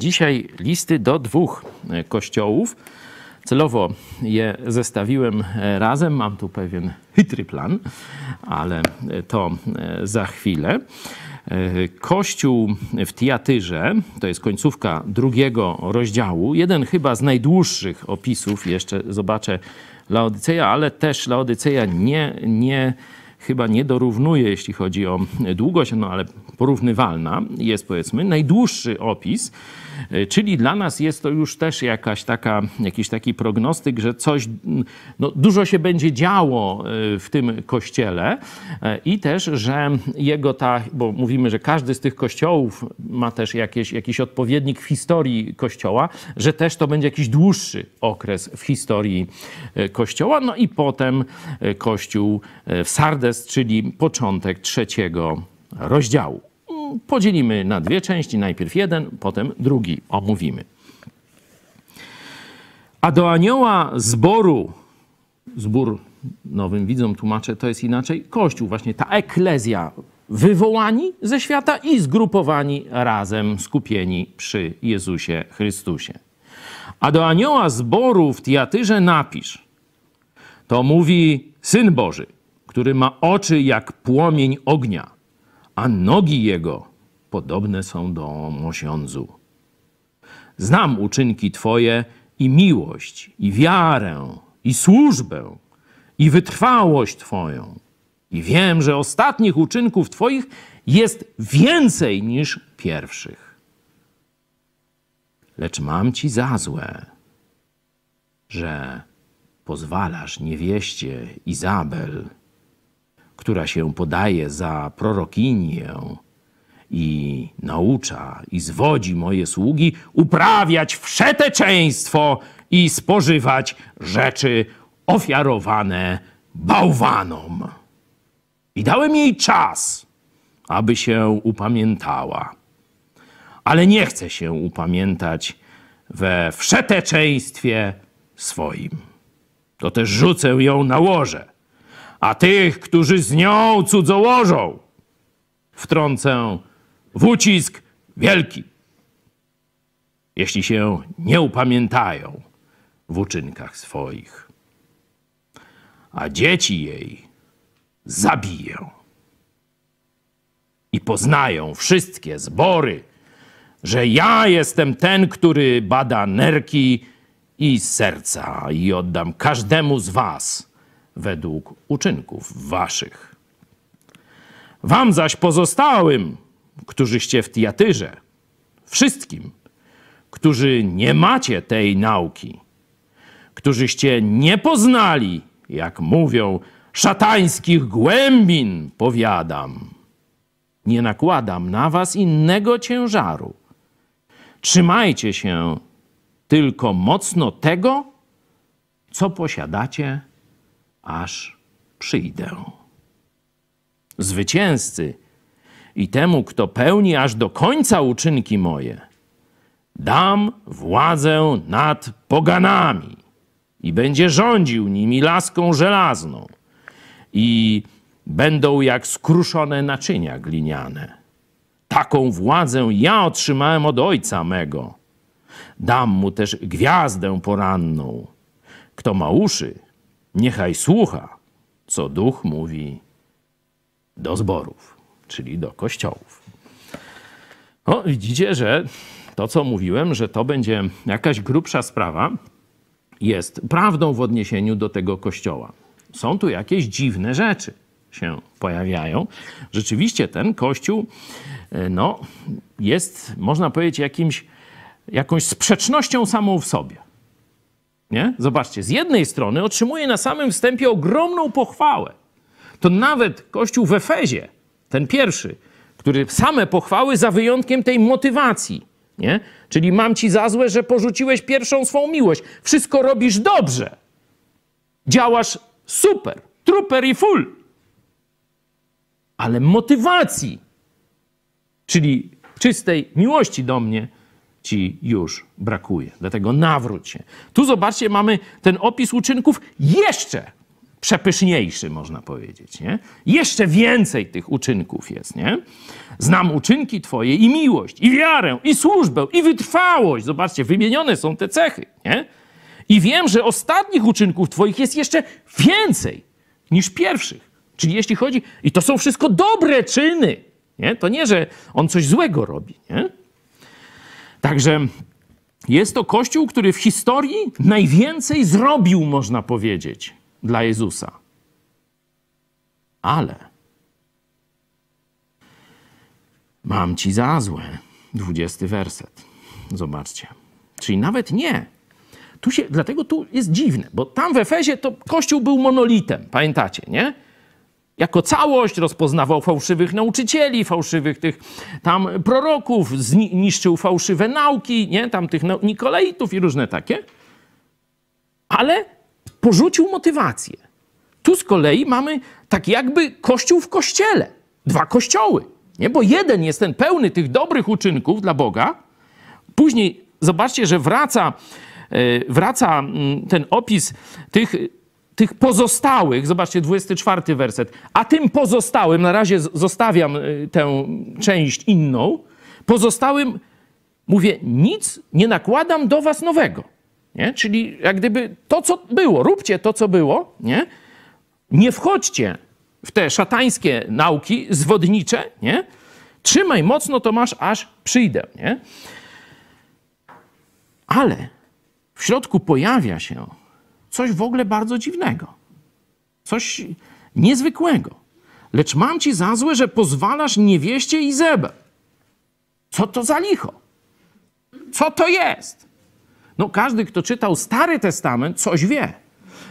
Dzisiaj listy do dwóch e, kościołów. Celowo je zestawiłem e, razem. Mam tu pewien chytry plan, ale e, to za chwilę. Kościół w Tiatyrze, to jest końcówka drugiego rozdziału, jeden chyba z najdłuższych opisów, jeszcze zobaczę Laodyceja, ale też Laodyceja nie, nie chyba nie dorównuje, jeśli chodzi o e, długość, no ale porównywalna jest powiedzmy. Najdłuższy opis, e, czyli dla nas jest to już też jakaś taka, jakiś taki prognostyk, że coś, mm, no, dużo się będzie działo e, w tym kościele i też, że jego ta, bo mówimy, że każdy z tych kościołów ma też jakieś, jakiś odpowiednik w historii kościoła, że też to będzie jakiś dłuższy okres w historii kościoła. No i potem kościół w Sardes czyli początek trzeciego rozdziału. Podzielimy na dwie części, najpierw jeden, potem drugi omówimy. A do anioła zboru, zbór nowym widzom tłumaczę, to jest inaczej, kościół, właśnie ta eklezja, wywołani ze świata i zgrupowani razem, skupieni przy Jezusie Chrystusie. A do anioła zboru w Tiatyrze napisz, to mówi Syn Boży – który ma oczy jak płomień ognia, a nogi jego podobne są do mosiądzu. Znam uczynki Twoje i miłość, i wiarę, i służbę, i wytrwałość Twoją. I wiem, że ostatnich uczynków Twoich jest więcej niż pierwszych. Lecz mam Ci za złe, że pozwalasz niewieście Izabel która się podaje za prorokinię i naucza i zwodzi moje sługi uprawiać wszeteczeństwo i spożywać rzeczy ofiarowane bałwanom. I dałem jej czas, aby się upamiętała. Ale nie chce się upamiętać we wszeteczeństwie swoim. To też rzucę ją na łoże a tych, którzy z nią cudzołożą, wtrącę w ucisk wielki, jeśli się nie upamiętają w uczynkach swoich. A dzieci jej zabiję i poznają wszystkie zbory, że ja jestem ten, który bada nerki i serca i oddam każdemu z was według uczynków waszych. Wam zaś pozostałym, którzyście w Tiatyrze, wszystkim, którzy nie macie tej nauki, którzyście nie poznali, jak mówią, szatańskich głębin, powiadam. Nie nakładam na was innego ciężaru. Trzymajcie się tylko mocno tego, co posiadacie aż przyjdę. Zwycięzcy i temu, kto pełni aż do końca uczynki moje, dam władzę nad poganami i będzie rządził nimi laską żelazną i będą jak skruszone naczynia gliniane. Taką władzę ja otrzymałem od ojca mego. Dam mu też gwiazdę poranną. Kto ma uszy, niechaj słucha, co duch mówi do zborów, czyli do kościołów. No, widzicie, że to, co mówiłem, że to będzie jakaś grubsza sprawa, jest prawdą w odniesieniu do tego kościoła. Są tu jakieś dziwne rzeczy się pojawiają. Rzeczywiście ten kościół e, no, jest, można powiedzieć, jakimś, jakąś sprzecznością samą w sobie. Nie? Zobaczcie, z jednej strony otrzymuje na samym wstępie ogromną pochwałę. To nawet kościół w Efezie, ten pierwszy, który same pochwały za wyjątkiem tej motywacji, nie? Czyli mam ci za złe, że porzuciłeś pierwszą swą miłość. Wszystko robisz dobrze. Działasz super, truper i full. Ale motywacji, czyli czystej miłości do mnie, ci już brakuje. Dlatego nawróć się. Tu zobaczcie, mamy ten opis uczynków jeszcze przepyszniejszy, można powiedzieć. Nie? Jeszcze więcej tych uczynków jest. Nie? Znam uczynki Twoje i miłość, i wiarę, i służbę, i wytrwałość. Zobaczcie, wymienione są te cechy. Nie? I wiem, że ostatnich uczynków Twoich jest jeszcze więcej niż pierwszych. Czyli jeśli chodzi, i to są wszystko dobre czyny. Nie? To nie, że on coś złego robi. Nie? Także jest to kościół, który w historii najwięcej zrobił, można powiedzieć, dla Jezusa. Ale mam ci za złe. 20 werset. Zobaczcie. Czyli nawet nie. Tu się, dlatego tu jest dziwne, bo tam w Efezie to kościół był monolitem, pamiętacie, nie? jako całość, rozpoznawał fałszywych nauczycieli, fałszywych tych tam proroków, zniszczył fałszywe nauki, nie? Tam tych Nikolaitów i różne takie. Ale porzucił motywację. Tu z kolei mamy tak jakby kościół w kościele. Dwa kościoły, nie? Bo jeden jest ten pełny tych dobrych uczynków dla Boga. Później zobaczcie, że wraca e, wraca mm, ten opis tych tych pozostałych, zobaczcie, 24 werset, a tym pozostałym, na razie zostawiam y, tę część inną, pozostałym mówię, nic nie nakładam do was nowego. Nie? Czyli jak gdyby to, co było, róbcie to, co było, nie? Nie wchodźcie w te szatańskie nauki zwodnicze, nie? Trzymaj mocno Tomasz, aż przyjdę, nie? Ale w środku pojawia się coś w ogóle bardzo dziwnego, coś niezwykłego. Lecz mam ci za złe, że pozwalasz niewieście Izebę. Co to za licho? Co to jest? No każdy, kto czytał Stary Testament, coś wie.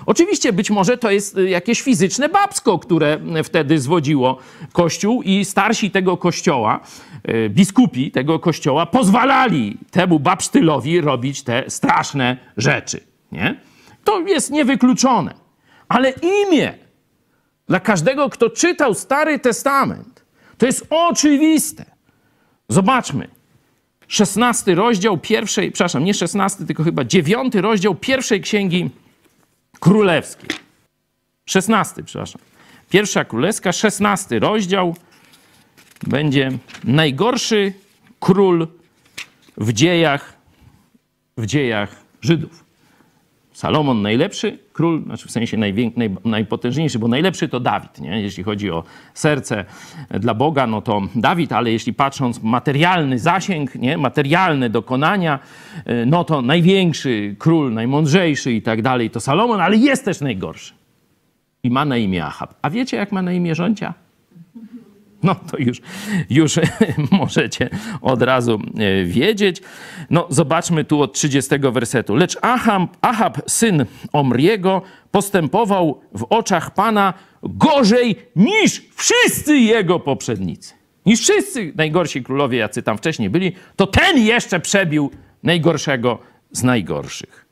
Oczywiście być może to jest y, jakieś fizyczne babsko, które y, wtedy zwodziło Kościół i starsi tego Kościoła, y, biskupi tego Kościoła pozwalali temu babsztylowi robić te straszne rzeczy, nie? To jest niewykluczone. Ale imię dla każdego, kto czytał Stary Testament, to jest oczywiste. Zobaczmy. 16 rozdział pierwszej, przepraszam, nie 16, tylko chyba 9 rozdział pierwszej księgi królewskiej. 16, przepraszam. Pierwsza królewska, 16 rozdział będzie najgorszy król w dziejach, w dziejach Żydów. Salomon najlepszy król, znaczy w sensie naj, najpotężniejszy, bo najlepszy to Dawid, nie? jeśli chodzi o serce dla Boga, no to Dawid, ale jeśli patrząc materialny zasięg, nie? materialne dokonania, e, no to największy król, najmądrzejszy i tak dalej to Salomon, ale jest też najgorszy. I ma na imię Achab. A wiecie jak ma na imię rządzia? No to już, już możecie od razu e, wiedzieć. No zobaczmy tu od 30 wersetu. Lecz Ahab, Ahab syn Omriego, postępował w oczach Pana gorzej niż wszyscy jego poprzednicy. Niż wszyscy najgorsi królowie, jacy tam wcześniej byli, to ten jeszcze przebił najgorszego z najgorszych.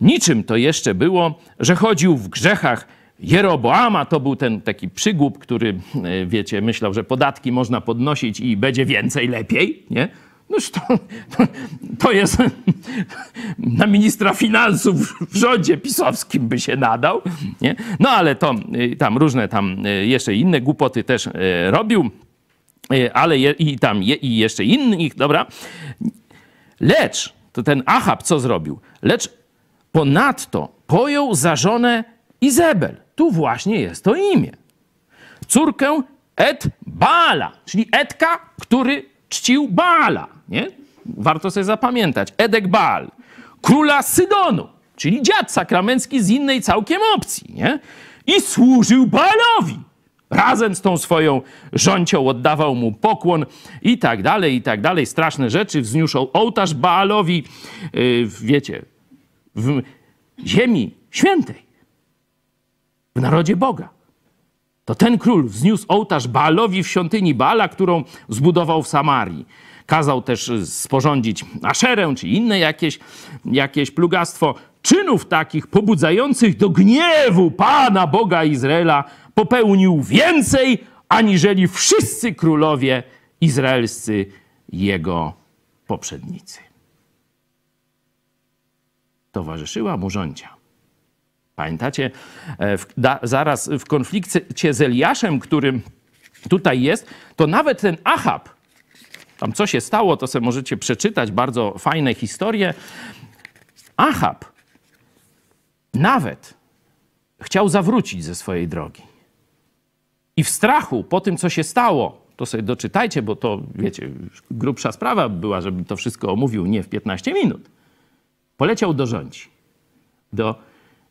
Niczym to jeszcze było, że chodził w grzechach Jeroboama to był ten taki przygłup, który, e, wiecie, myślał, że podatki można podnosić i będzie więcej, lepiej, nie? No to, to, jest na ministra finansów w rządzie pisowskim by się nadał, nie? No ale to e, tam różne tam e, jeszcze inne głupoty też robił, ale je, i tam je, i jeszcze innych, dobra. Lecz, to ten Achab co zrobił? Lecz ponadto pojął za żonę Izabel tu właśnie jest to imię. Córkę Ed Baala, czyli Edka, który czcił Baala. Nie? Warto sobie zapamiętać. Edek Baal. Króla Sydonu, czyli dziad sakramencki z innej całkiem opcji. Nie? I służył Baalowi. Razem z tą swoją żoncią oddawał mu pokłon i tak dalej, i tak dalej. Straszne rzeczy. Wzniósł ołtarz Baalowi. Yy, wiecie, w ziemi świętej w narodzie Boga. To ten król wzniósł ołtarz Baalowi w świątyni Baala, którą zbudował w Samarii. Kazał też y, sporządzić aszerę czy inne jakieś, jakieś plugastwo. Czynów takich pobudzających do gniewu Pana Boga Izraela popełnił więcej aniżeli wszyscy królowie izraelscy jego poprzednicy. Towarzyszyła mu rządzia Pamiętacie? E, w, da, zaraz w konflikcie z Eliaszem, którym tutaj jest, to nawet ten Achab, tam co się stało, to sobie możecie przeczytać, bardzo fajne historie. Achab nawet chciał zawrócić ze swojej drogi. I w strachu po tym, co się stało, to sobie doczytajcie, bo to, wiecie, grubsza sprawa była, żebym to wszystko omówił nie w 15 minut. Poleciał do rządzi, do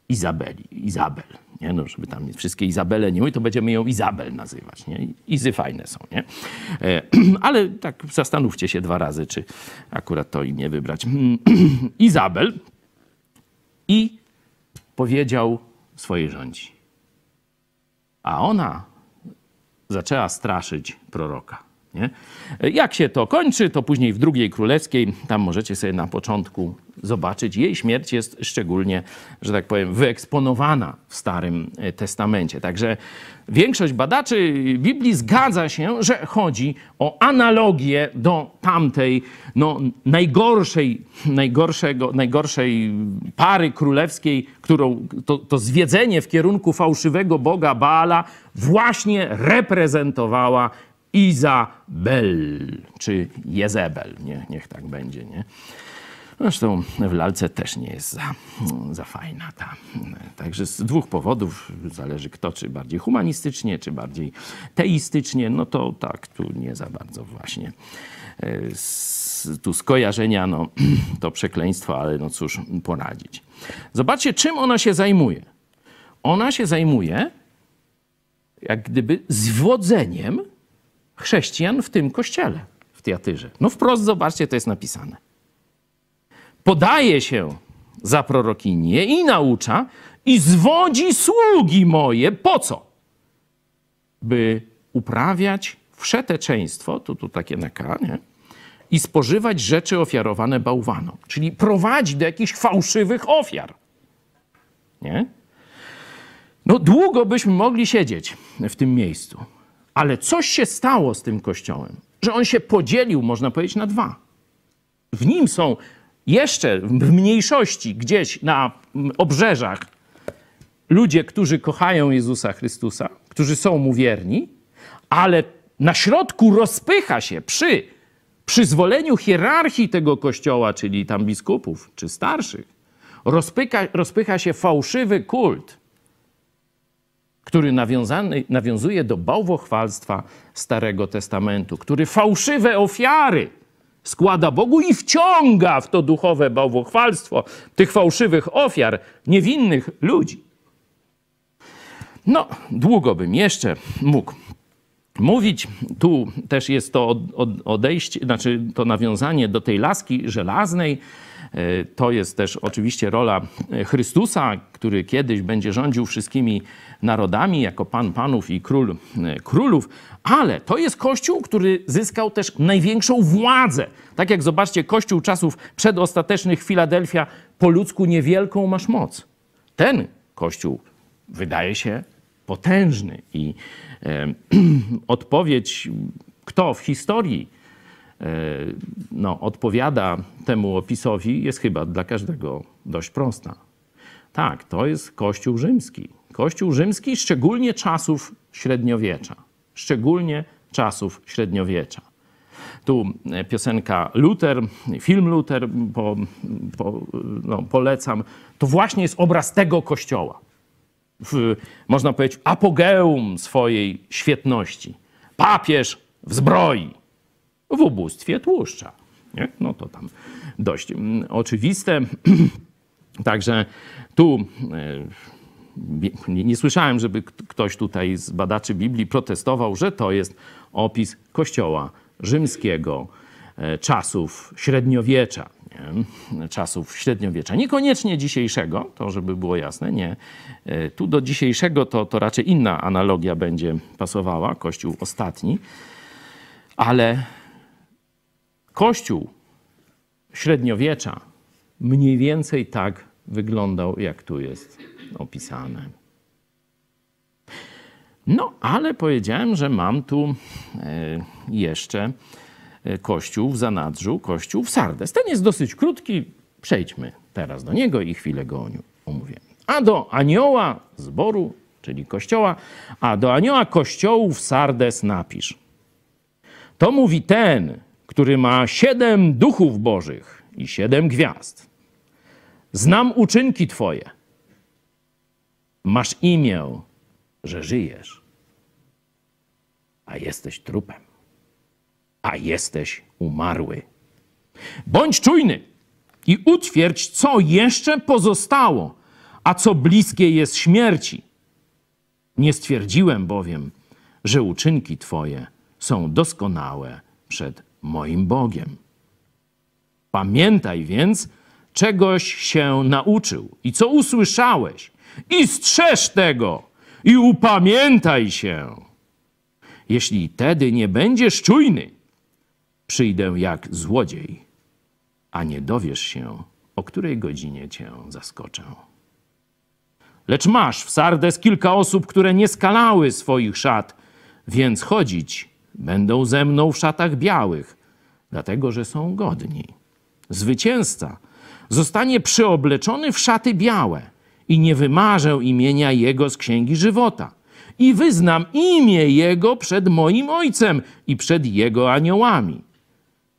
Izabeli, Izabel, nie? No, żeby tam wszystkie Izabele nie były, to będziemy ją Izabel nazywać, nie? Izy fajne są, nie? E, ale tak zastanówcie się dwa razy, czy akurat to imię wybrać. Izabel i powiedział swojej rządzi. A ona zaczęła straszyć proroka. Nie? Jak się to kończy, to później w drugiej królewskiej, tam możecie sobie na początku zobaczyć. Jej śmierć jest szczególnie, że tak powiem, wyeksponowana w Starym e, Testamencie. Także większość badaczy Biblii zgadza się, że chodzi o analogię do tamtej no, najgorszej, najgorszego, najgorszej pary królewskiej, którą to, to zwiedzenie w kierunku fałszywego boga Baala właśnie reprezentowała Izabel, czy Jezebel, nie, niech tak będzie, nie? Zresztą w lalce też nie jest za, za fajna ta. Także z dwóch powodów, zależy kto, czy bardziej humanistycznie, czy bardziej teistycznie, no to tak, tu nie za bardzo właśnie. E, z, tu skojarzenia, no to przekleństwo, ale no cóż poradzić. Zobaczcie, czym ona się zajmuje. Ona się zajmuje jak gdyby zwodzeniem chrześcijan w tym kościele, w Tiatyrze. No wprost zobaczcie, to jest napisane. Podaje się za prorokinię i naucza i zwodzi sługi moje. Po co? By uprawiać wszeteczeństwo, tu, tu takie naka, i spożywać rzeczy ofiarowane bałwanom. Czyli prowadzi do jakichś fałszywych ofiar. Nie? No długo byśmy mogli siedzieć w tym miejscu. Ale coś się stało z tym kościołem, że on się podzielił, można powiedzieć, na dwa. W nim są jeszcze w mniejszości, gdzieś na obrzeżach, ludzie, którzy kochają Jezusa Chrystusa, którzy są mu wierni, ale na środku rozpycha się przy przyzwoleniu hierarchii tego kościoła, czyli tam biskupów czy starszych, rozpycha, rozpycha się fałszywy kult który nawiązany, nawiązuje do bałwochwalstwa Starego Testamentu, który fałszywe ofiary składa Bogu i wciąga w to duchowe bałwochwalstwo tych fałszywych ofiar niewinnych ludzi. No, długo bym jeszcze mógł mówić. Tu też jest to odejście, znaczy to nawiązanie do tej laski żelaznej, to jest też oczywiście rola Chrystusa, który kiedyś będzie rządził wszystkimi narodami jako Pan Panów i Król e, Królów, ale to jest Kościół, który zyskał też największą władzę. Tak jak zobaczcie, Kościół czasów przedostatecznych Filadelfia po ludzku niewielką masz moc. Ten Kościół wydaje się potężny i e, odpowiedź, kto w historii no, odpowiada temu opisowi, jest chyba dla każdego dość prosta. Tak, to jest Kościół rzymski. Kościół rzymski szczególnie czasów średniowiecza. Szczególnie czasów średniowiecza. Tu e, piosenka Luther, film Luther, po, po, no, polecam. To właśnie jest obraz tego kościoła. W, można powiedzieć, apogeum swojej świetności. Papież w zbroi w ubóstwie tłuszcza. Nie? No to tam dość mm, oczywiste. Także tu e, nie, nie, słyszałem, żeby ktoś tutaj z badaczy Biblii protestował, że to jest opis kościoła rzymskiego, e, czasów średniowiecza. Nie? Czasów średniowiecza. Niekoniecznie dzisiejszego, to żeby było jasne, nie. E, tu do dzisiejszego to, to raczej inna analogia będzie pasowała, kościół ostatni, ale Kościół średniowiecza mniej więcej tak wyglądał, jak tu jest opisane. No, ale powiedziałem, że mam tu e, jeszcze e, kościół w Zanadrzu, kościół w Sardes. Ten jest dosyć krótki, przejdźmy teraz do niego i chwilę go omówię. A do anioła zboru, czyli kościoła, a do anioła kościołów Sardes napisz. To mówi ten, który ma siedem duchów bożych i siedem gwiazd. Znam uczynki Twoje. Masz imię, że żyjesz, a jesteś trupem, a jesteś umarły. Bądź czujny i utwierdź, co jeszcze pozostało, a co bliskie jest śmierci. Nie stwierdziłem bowiem, że uczynki Twoje są doskonałe przed moim Bogiem. Pamiętaj więc, czegoś się nauczył i co usłyszałeś, i strzeż tego, i upamiętaj się. Jeśli tedy nie będziesz czujny, przyjdę jak złodziej, a nie dowiesz się, o której godzinie cię zaskoczę. Lecz masz w Sardes kilka osób, które nie skalały swoich szat, więc chodzić będą ze mną w szatach białych, dlatego że są godni. Zwycięzca zostanie przyobleczony w szaty białe i nie wymarzę imienia jego z księgi żywota. I wyznam imię jego przed moim ojcem i przed jego aniołami.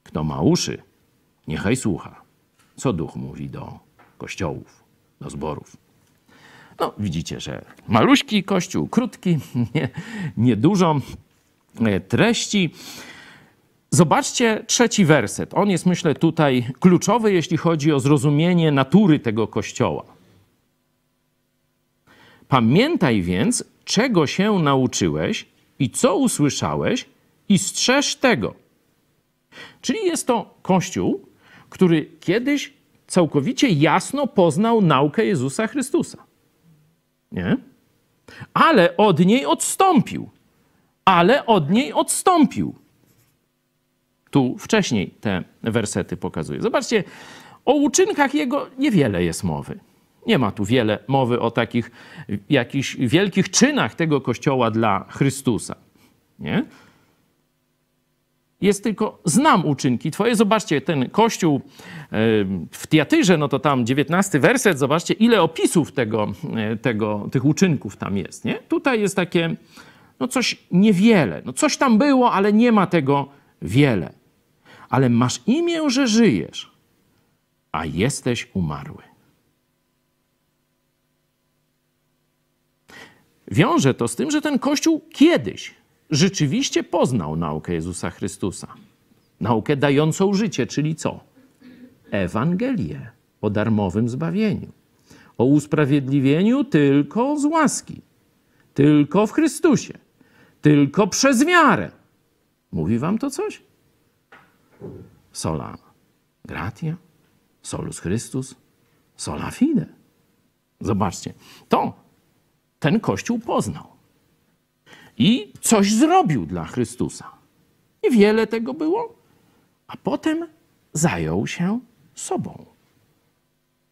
Kto ma uszy, niechaj słucha, co duch mówi do kościołów, do zborów. No, widzicie, że maluśki kościół, krótki, niedużo. Nie, nie dużo. E, treści. Zobaczcie trzeci werset. On jest, myślę, tutaj kluczowy, jeśli chodzi o zrozumienie natury tego kościoła. Pamiętaj więc, czego się nauczyłeś i co usłyszałeś, i strzeż tego. Czyli jest to kościół, który kiedyś całkowicie jasno poznał naukę Jezusa Chrystusa. Nie? Ale od niej odstąpił ale od niej odstąpił. Tu wcześniej te wersety pokazuje. Zobaczcie, o uczynkach jego niewiele jest mowy. Nie ma tu wiele mowy o takich jakichś wielkich czynach tego kościoła dla Chrystusa. Nie? Jest tylko, znam uczynki Twoje. Zobaczcie, ten kościół w Tiatyrze, no to tam 19 werset, zobaczcie, ile opisów tego, e, tego, tych uczynków tam jest. Nie? Tutaj jest takie no coś niewiele. No coś tam było, ale nie ma tego wiele. Ale masz imię, że żyjesz, a jesteś umarły. Wiąże to z tym, że ten Kościół kiedyś rzeczywiście poznał naukę Jezusa Chrystusa. Naukę dającą życie, czyli co? Ewangelię o darmowym zbawieniu, o usprawiedliwieniu tylko z łaski, tylko w Chrystusie tylko przez wiarę. Mówi wam to coś? Sola gratia, solus Christus, sola fide. Zobaczcie, to ten Kościół poznał i coś zrobił dla Chrystusa. I wiele tego było, a potem zajął się sobą.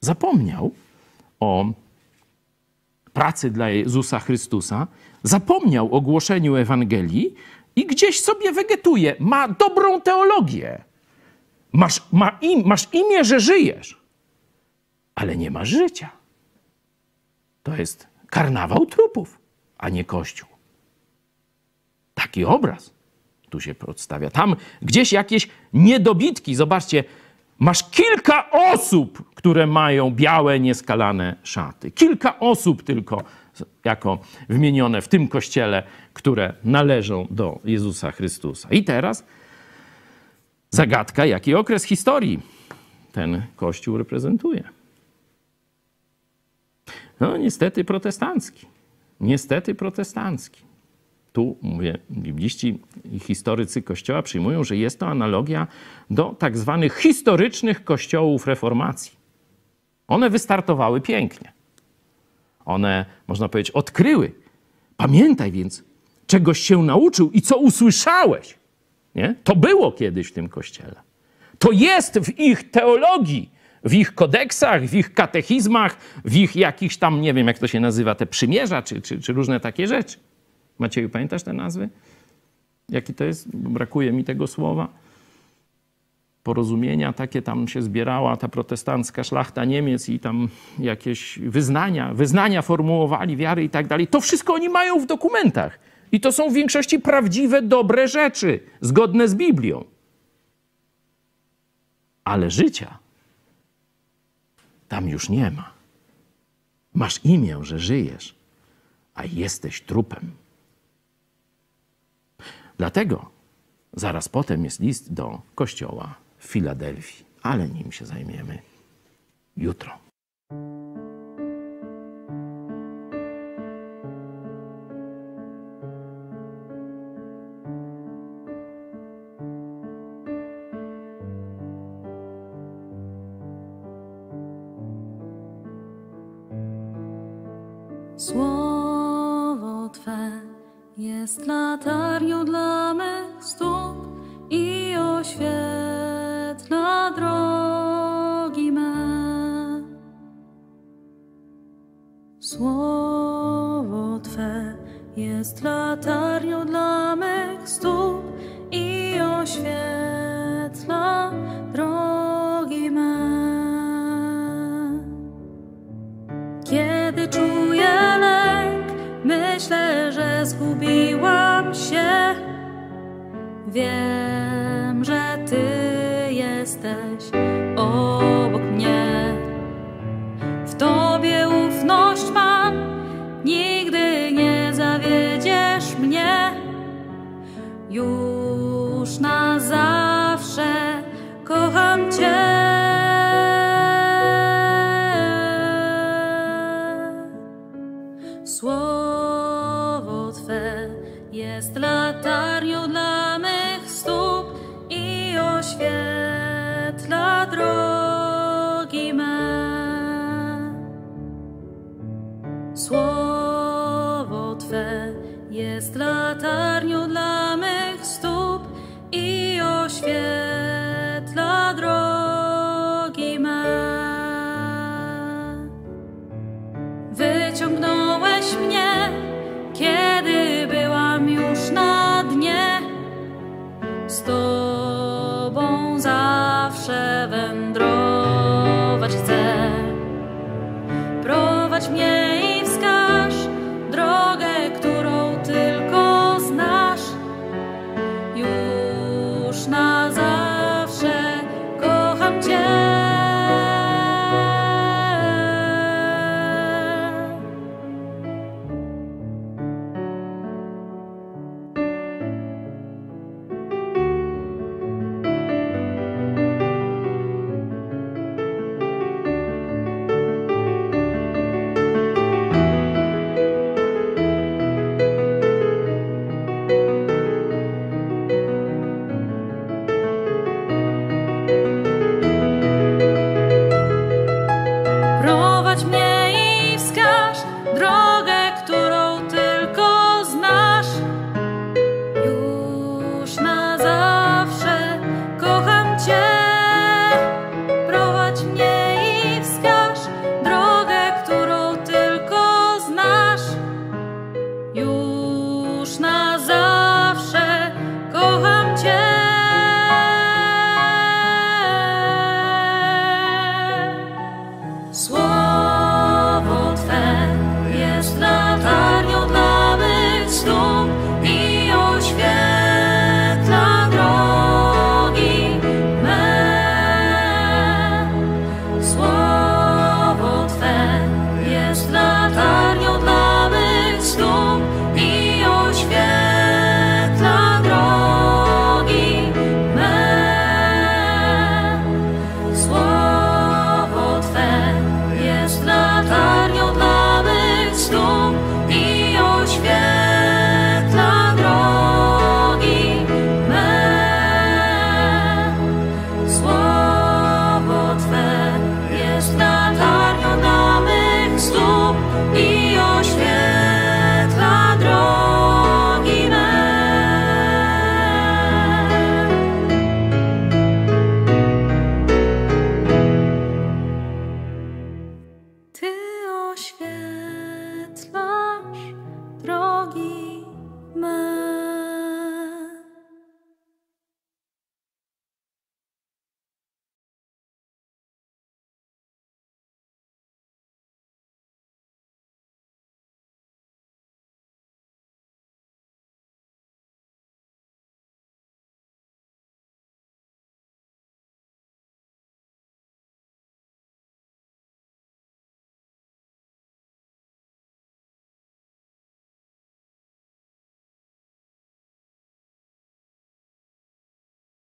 Zapomniał o pracy dla Jezusa Chrystusa, zapomniał o głoszeniu Ewangelii i gdzieś sobie wegetuje. Ma dobrą teologię. Masz, ma im, masz imię, że żyjesz, ale nie masz życia. To jest karnawał trupów, a nie kościół. Taki obraz tu się przedstawia. Tam gdzieś jakieś niedobitki. Zobaczcie, masz kilka osób, które mają białe, nieskalane szaty. Kilka osób tylko jako wymienione w tym kościele, które należą do Jezusa Chrystusa. I teraz zagadka, jaki okres historii ten kościół reprezentuje. No, niestety protestancki. Niestety protestancki. Tu, mówię, bibliści i historycy Kościoła przyjmują, że jest to analogia do tak zwanych historycznych kościołów reformacji. One wystartowały pięknie. One, można powiedzieć, odkryły. Pamiętaj więc, czegoś się nauczył i co usłyszałeś. Nie? To było kiedyś w tym kościele. To jest w ich teologii, w ich kodeksach, w ich katechizmach, w ich jakichś tam, nie wiem jak to się nazywa, te przymierza czy, czy, czy różne takie rzeczy. Macieju, pamiętasz te nazwy? Jaki to jest? Brakuje mi tego słowa porozumienia takie tam się zbierała, ta protestancka szlachta Niemiec i tam jakieś wyznania, wyznania formułowali, wiary i tak dalej. To wszystko oni mają w dokumentach. I to są w większości prawdziwe, dobre rzeczy, zgodne z Biblią. Ale życia tam już nie ma. Masz imię, że żyjesz, a jesteś trupem. Dlatego zaraz potem jest list do kościoła w Filadelfii, ale nim się zajmiemy jutro. Słowo Twe jest latarnią dla latarnią dla mych stóp i oświetla drogi me. Kiedy czuję lęk, myślę, że zgubiłam się. Wiem, że Ty jesteś.